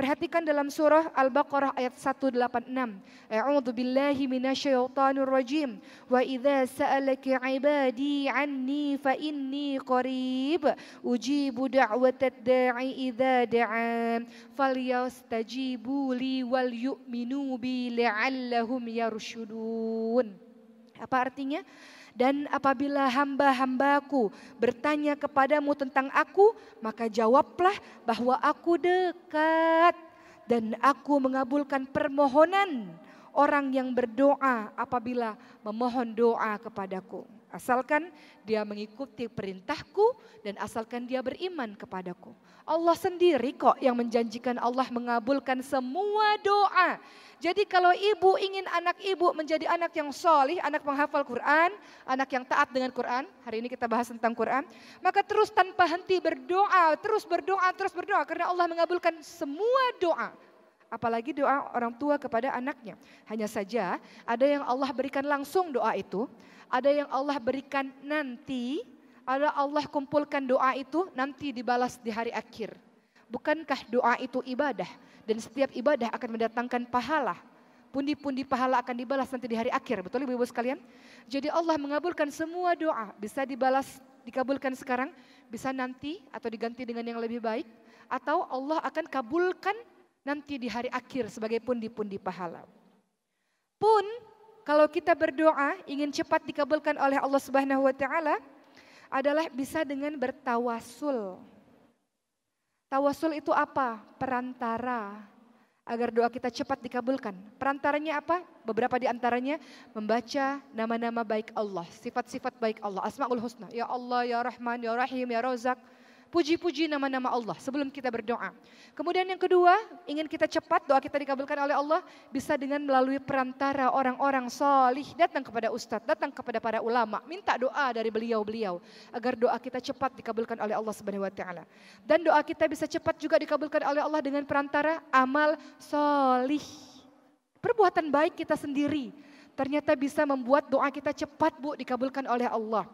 Perhatikan dalam surah Al-Baqarah ayat 186. A'udzu billahi minasyaitonir rajim. Wa idza sa'alaka 'ibadi 'anni fa inni qarib ujibu da'watad da'i idza da'an falyastajibu li wal yu'minu bi la'allahum yarshudun. Apa artinya? Dan apabila hamba-hambaku bertanya kepadamu tentang aku, maka jawablah bahwa aku dekat dan aku mengabulkan permohonan orang yang berdoa apabila memohon doa kepadaku. Asalkan dia mengikuti perintahku dan asalkan dia beriman kepadaku. Allah sendiri kok yang menjanjikan Allah mengabulkan semua doa. Jadi kalau ibu ingin anak ibu menjadi anak yang solih, anak penghafal Quran, anak yang taat dengan Quran, hari ini kita bahas tentang Quran, maka terus tanpa henti berdoa, terus berdoa, terus berdoa. Karena Allah mengabulkan semua doa apalagi doa orang tua kepada anaknya. Hanya saja ada yang Allah berikan langsung doa itu, ada yang Allah berikan nanti, ada Allah kumpulkan doa itu nanti dibalas di hari akhir. Bukankah doa itu ibadah dan setiap ibadah akan mendatangkan pahala? Pundi-pundi pahala akan dibalas nanti di hari akhir, betul ibu-ibu sekalian? Jadi Allah mengabulkan semua doa, bisa dibalas, dikabulkan sekarang, bisa nanti atau diganti dengan yang lebih baik, atau Allah akan kabulkan nanti di hari akhir sebagai pundi-pundi pahala. Pun kalau kita berdoa ingin cepat dikabulkan oleh Allah Subhanahu wa taala adalah bisa dengan bertawasul. Tawasul itu apa? Perantara agar doa kita cepat dikabulkan. Perantaranya apa? Beberapa di antaranya membaca nama-nama baik Allah, sifat-sifat baik Allah, Asmaul Husna. Ya Allah, ya Rahman, ya Rahim, ya Razak. Puji-puji nama-nama Allah sebelum kita berdoa. Kemudian yang kedua, ingin kita cepat doa kita dikabulkan oleh Allah bisa dengan melalui perantara orang-orang salih. datang kepada ustadz, datang kepada para ulama, minta doa dari beliau-beliau agar doa kita cepat dikabulkan oleh Allah Subhanahu wa taala. Dan doa kita bisa cepat juga dikabulkan oleh Allah dengan perantara amal salih. Perbuatan baik kita sendiri ternyata bisa membuat doa kita cepat Bu dikabulkan oleh Allah.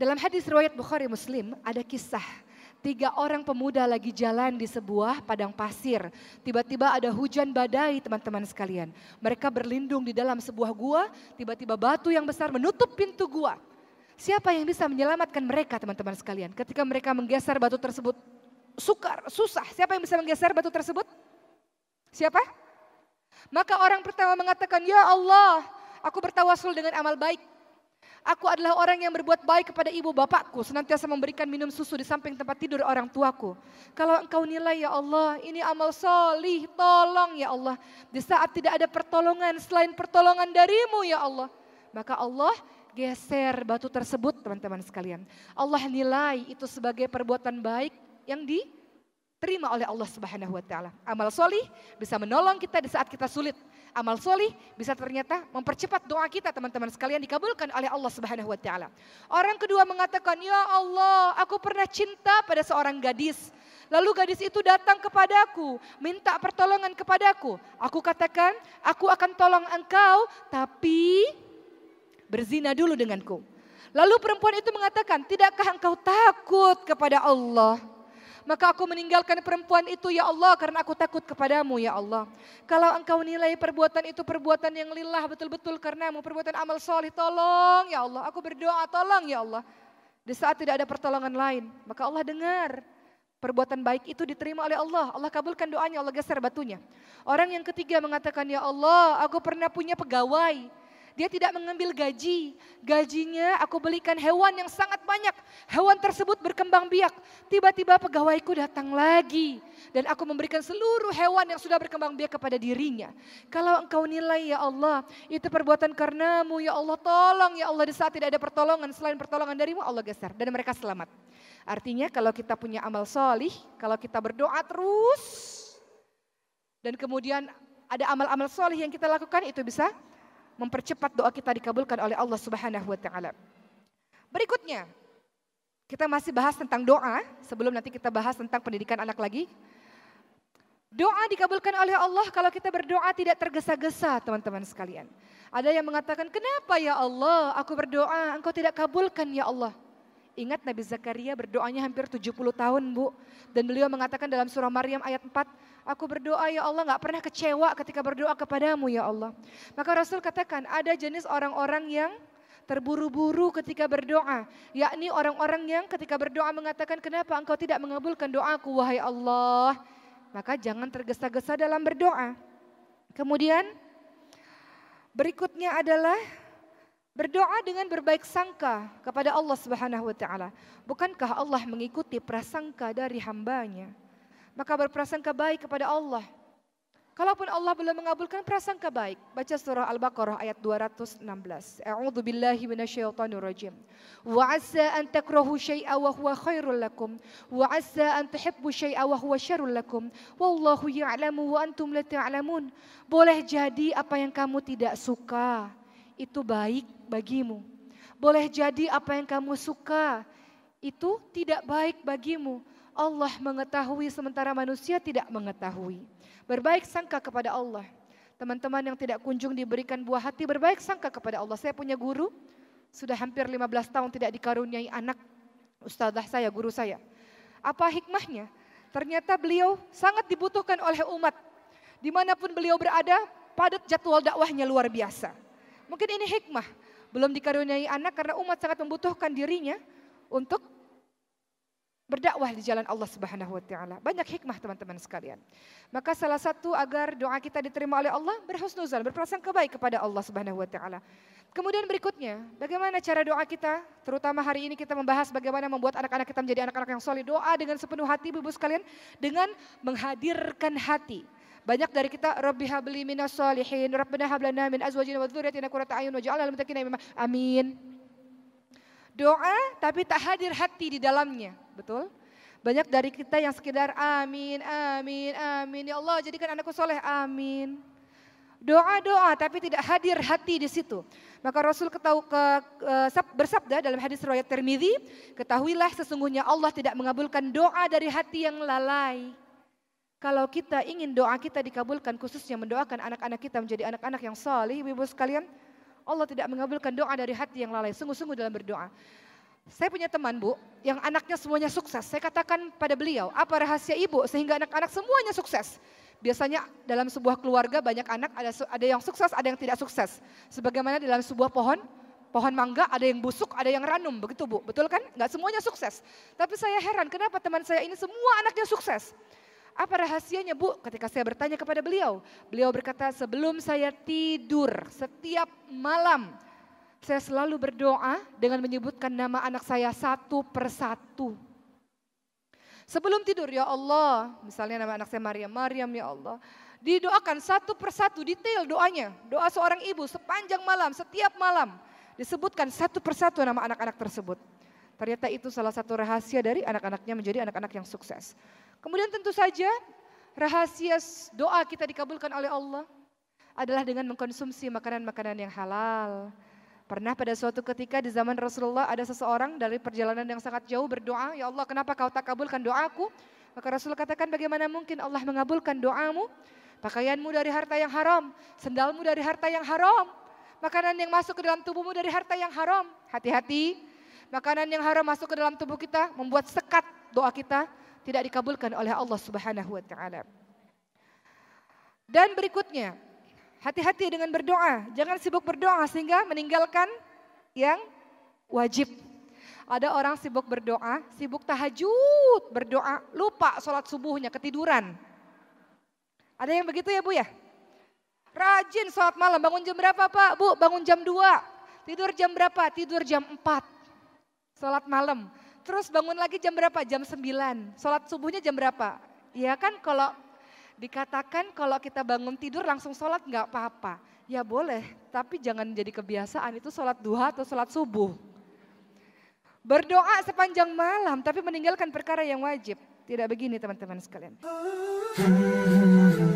Dalam hadis riwayat Bukhari Muslim ada kisah tiga orang pemuda lagi jalan di sebuah padang pasir. Tiba-tiba ada hujan badai teman-teman sekalian. Mereka berlindung di dalam sebuah gua, tiba-tiba batu yang besar menutup pintu gua. Siapa yang bisa menyelamatkan mereka teman-teman sekalian? Ketika mereka menggeser batu tersebut, sukar, susah. Siapa yang bisa menggeser batu tersebut? Siapa? Maka orang pertama mengatakan, Ya Allah, aku bertawasul dengan amal baik. Aku adalah orang yang berbuat baik kepada ibu bapakku, senantiasa memberikan minum susu di samping tempat tidur orang tuaku. Kalau engkau nilai ya Allah, ini amal solih, tolong ya Allah. Di saat tidak ada pertolongan selain pertolongan darimu ya Allah. Maka Allah geser batu tersebut teman-teman sekalian. Allah nilai itu sebagai perbuatan baik yang di terima oleh Allah Subhanahu wa taala. Amal solih bisa menolong kita di saat kita sulit. Amal solih bisa ternyata mempercepat doa kita teman-teman sekalian dikabulkan oleh Allah Subhanahu wa taala. Orang kedua mengatakan, "Ya Allah, aku pernah cinta pada seorang gadis. Lalu gadis itu datang kepadaku, minta pertolongan kepadaku. Aku katakan, aku akan tolong engkau, tapi berzina dulu denganku. Lalu perempuan itu mengatakan, tidakkah engkau takut kepada Allah? Maka aku meninggalkan perempuan itu ya Allah karena aku takut kepadamu ya Allah. Kalau engkau nilai perbuatan itu perbuatan yang lillah betul-betul karena karenamu. Perbuatan amal soleh tolong ya Allah. Aku berdoa tolong ya Allah. Di saat tidak ada pertolongan lain. Maka Allah dengar. Perbuatan baik itu diterima oleh Allah. Allah kabulkan doanya, Allah geser batunya. Orang yang ketiga mengatakan, Ya Allah, aku pernah punya pegawai dia tidak mengambil gaji. Gajinya aku belikan hewan yang sangat banyak. Hewan tersebut berkembang biak. Tiba-tiba pegawaiku datang lagi. Dan aku memberikan seluruh hewan yang sudah berkembang biak kepada dirinya. Kalau engkau nilai ya Allah, itu perbuatan karenamu ya Allah. Tolong ya Allah di saat tidak ada pertolongan. Selain pertolongan darimu Allah geser. Dan mereka selamat. Artinya kalau kita punya amal solih, kalau kita berdoa terus. Dan kemudian ada amal-amal solih yang kita lakukan itu bisa mempercepat doa kita dikabulkan oleh Allah Subhanahu wa taala. Berikutnya, kita masih bahas tentang doa sebelum nanti kita bahas tentang pendidikan anak lagi. Doa dikabulkan oleh Allah kalau kita berdoa tidak tergesa-gesa, teman-teman sekalian. Ada yang mengatakan, "Kenapa ya Allah, aku berdoa, engkau tidak kabulkan ya Allah?" Ingat Nabi Zakaria berdoanya hampir 70 tahun, Bu. Dan beliau mengatakan dalam surah Maryam ayat 4, Aku berdoa ya Allah nggak pernah kecewa ketika berdoa kepadamu ya Allah. Maka Rasul katakan ada jenis orang-orang yang terburu-buru ketika berdoa, yakni orang-orang yang ketika berdoa mengatakan kenapa engkau tidak mengabulkan doaku wahai Allah. Maka jangan tergesa-gesa dalam berdoa. Kemudian berikutnya adalah berdoa dengan berbaik sangka kepada Allah Subhanahu wa taala. Bukankah Allah mengikuti prasangka dari hambanya? maka berprasangka baik kepada Allah. Kalaupun Allah belum mengabulkan prasangka baik, baca surah Al-Baqarah ayat 216. A'udzu billahi minasyaitonir rajim. Wa 'asa an takrahu syai'a wa huwa khairul lakum, wa 'asa an tuhibbu syai'a wa huwa syarrul lakum, wallahu ya'lamu wa antum la ta'lamun. Boleh jadi apa yang kamu tidak suka itu baik bagimu. Boleh jadi apa yang kamu suka itu tidak baik bagimu. Allah mengetahui sementara manusia tidak mengetahui. Berbaik sangka kepada Allah. Teman-teman yang tidak kunjung diberikan buah hati berbaik sangka kepada Allah. Saya punya guru sudah hampir 15 tahun tidak dikaruniai anak ustazah saya, guru saya. Apa hikmahnya? Ternyata beliau sangat dibutuhkan oleh umat. Dimanapun beliau berada, padat jadwal dakwahnya luar biasa. Mungkin ini hikmah. Belum dikaruniai anak karena umat sangat membutuhkan dirinya untuk berdakwah di jalan Allah Subhanahu wa taala. Banyak hikmah teman-teman sekalian. Maka salah satu agar doa kita diterima oleh Allah berhusnuzan, berprasangka baik kepada Allah Subhanahu wa taala. Kemudian berikutnya, bagaimana cara doa kita? Terutama hari ini kita membahas bagaimana membuat anak-anak kita menjadi anak-anak yang soleh. Doa dengan sepenuh hati Ibu sekalian dengan menghadirkan hati. Banyak dari kita Rabbi habli minas solihin, Rabbana hablana min azwajina wa dzurriyyatina qurrata a'yun waj'alna lil muttaqina imama. Amin. Doa tapi tak hadir hati di dalamnya, betul? Banyak dari kita yang sekedar amin, amin, amin. Ya Allah jadikan anakku soleh, amin. Doa-doa tapi tidak hadir hati di situ. Maka Rasul ketau, ke, ke, bersabda dalam hadis riwayat Tirmidzi, ketahuilah sesungguhnya Allah tidak mengabulkan doa dari hati yang lalai. Kalau kita ingin doa kita dikabulkan khususnya mendoakan anak-anak kita menjadi anak-anak yang saleh, ibu-ibu sekalian, Allah tidak mengabulkan doa dari hati yang lalai, sungguh-sungguh dalam berdoa. Saya punya teman bu, yang anaknya semuanya sukses. Saya katakan pada beliau, apa rahasia ibu sehingga anak-anak semuanya sukses? Biasanya dalam sebuah keluarga banyak anak, ada, ada yang sukses, ada yang tidak sukses. Sebagaimana dalam sebuah pohon, pohon mangga ada yang busuk, ada yang ranum, begitu bu. Betul kan? Gak semuanya sukses. Tapi saya heran kenapa teman saya ini semua anaknya sukses. Apa rahasianya Bu? Ketika saya bertanya kepada beliau, beliau berkata sebelum saya tidur setiap malam saya selalu berdoa dengan menyebutkan nama anak saya satu persatu. Sebelum tidur ya Allah, misalnya nama anak saya Maria, Maryam ya Allah. Didoakan satu persatu detail doanya, doa seorang ibu sepanjang malam, setiap malam disebutkan satu persatu nama anak-anak tersebut. Ternyata itu salah satu rahasia dari anak-anaknya menjadi anak-anak yang sukses. Kemudian tentu saja rahasia doa kita dikabulkan oleh Allah adalah dengan mengkonsumsi makanan-makanan yang halal. Pernah pada suatu ketika di zaman Rasulullah ada seseorang dari perjalanan yang sangat jauh berdoa, "Ya Allah, kenapa kau tak kabulkan doaku?" Maka Rasul katakan, "Bagaimana mungkin Allah mengabulkan doamu? Pakaianmu dari harta yang haram, sendalmu dari harta yang haram, makanan yang masuk ke dalam tubuhmu dari harta yang haram. Hati-hati, Makanan yang haram masuk ke dalam tubuh kita membuat sekat doa kita tidak dikabulkan oleh Allah Subhanahu wa taala. Dan berikutnya, hati-hati dengan berdoa. Jangan sibuk berdoa sehingga meninggalkan yang wajib. Ada orang sibuk berdoa, sibuk tahajud berdoa, lupa sholat subuhnya, ketiduran. Ada yang begitu ya Bu ya? Rajin sholat malam, bangun jam berapa Pak? Bu, bangun jam 2. Tidur jam berapa? Tidur jam 4. Sholat malam. Terus bangun lagi jam berapa? Jam 9. Sholat subuhnya jam berapa? Ya kan kalau dikatakan kalau kita bangun tidur langsung sholat nggak apa-apa. Ya boleh, tapi jangan jadi kebiasaan itu sholat duha atau sholat subuh. Berdoa sepanjang malam tapi meninggalkan perkara yang wajib. Tidak begini teman-teman sekalian.